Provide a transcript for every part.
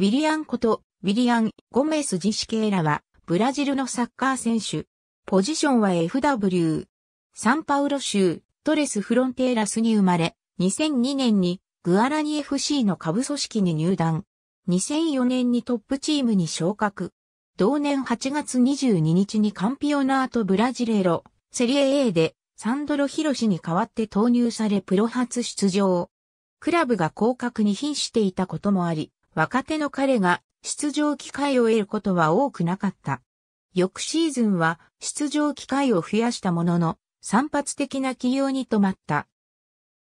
ウィリアンこと、ウィリアン・ゴメス・ジシケーラは、ブラジルのサッカー選手。ポジションは FW。サンパウロ州、トレス・フロンテーラスに生まれ、2002年に、グアラニ FC の下部組織に入団。2004年にトップチームに昇格。同年8月22日にカンピオナート・ブラジレロ、セリエ A で、サンドロ・ヒロシに代わって投入されプロ初出場。クラブが降格に瀕していたこともあり、若手の彼が出場機会を得ることは多くなかった。翌シーズンは出場機会を増やしたものの、散発的な起用に止まった。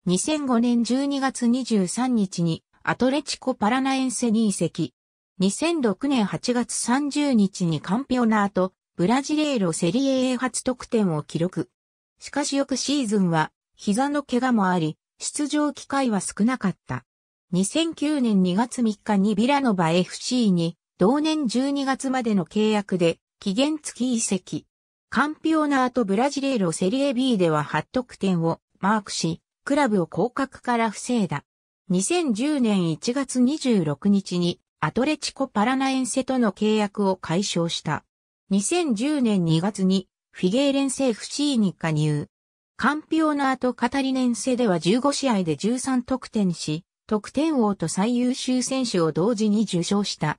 2005年12月23日にアトレチコパラナエンセに移籍。2006年8月30日にカンピオナート、ブラジレーロセリエ A 初得点を記録。しかし翌シーズンは膝の怪我もあり、出場機会は少なかった。2009年2月3日にビラノバ FC に同年12月までの契約で期限付き移籍。カンピオナートブラジレーロセリエ B では8得点をマークし、クラブを降格から防いだ。2010年1月26日にアトレチコパラナエンセとの契約を解消した。2010年2月にフィゲーレンセ FC に加入。カンピオナートカタリネンセでは15試合で13得点し、得点王と最優秀選手を同時に受賞した。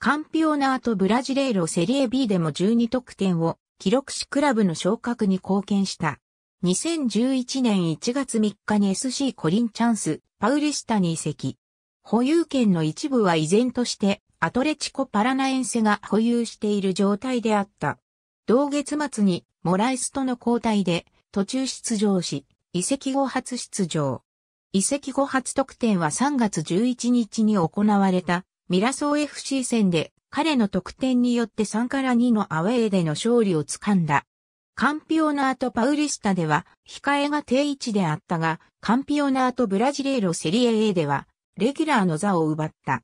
カンピオナートブラジレイロセリエ B でも12得点を記録しクラブの昇格に貢献した。2011年1月3日に SC コリンチャンス、パウリスタに移籍。保有権の一部は依然としてアトレチコパラナエンセが保有している状態であった。同月末にモライスとの交代で途中出場し、移籍後初出場。移籍後初得点は3月11日に行われたミラソー FC 戦で彼の得点によって3から2のアウェーでの勝利をつかんだ。カンピオナートパウリスタでは控えが定位置であったが、カンピオナートブラジレーロセリエ A ではレギュラーの座を奪った。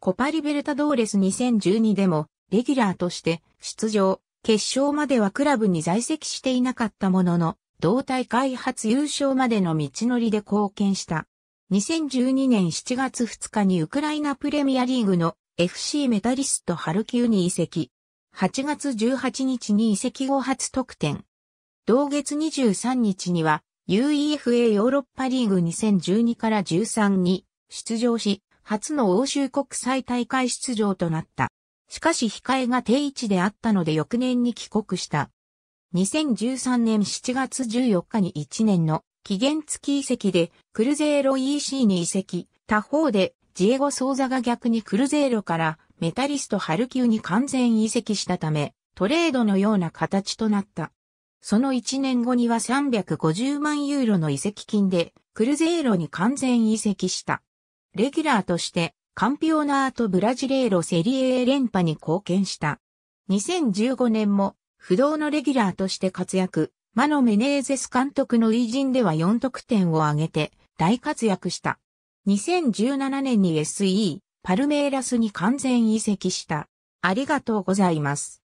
コパリベルタドーレス2012でもレギュラーとして出場、決勝まではクラブに在籍していなかったものの、同体開発優勝までの道のりで貢献した。2012年7月2日にウクライナプレミアリーグの FC メタリストハルキウに移籍。8月18日に移籍後初得点。同月23日には UEFA ヨーロッパリーグ2012から13に出場し、初の欧州国際大会出場となった。しかし控えが定位置であったので翌年に帰国した。2013年7月14日に1年の期限付き移籍でクルゼーロ EC に移籍、他方でジエゴ・ソーザが逆にクルゼーロからメタリスト・ハルキューに完全移籍したため、トレードのような形となった。その1年後には350万ユーロの移籍金で、クルゼーロに完全移籍した。レギュラーとして、カンピオナート・ブラジレーロ・セリエー連覇に貢献した。2015年も不動のレギュラーとして活躍、マノ・メネーゼス監督の偉人では4得点を挙げて大活躍した。2017年に SE、パルメイラスに完全移籍した。ありがとうございます。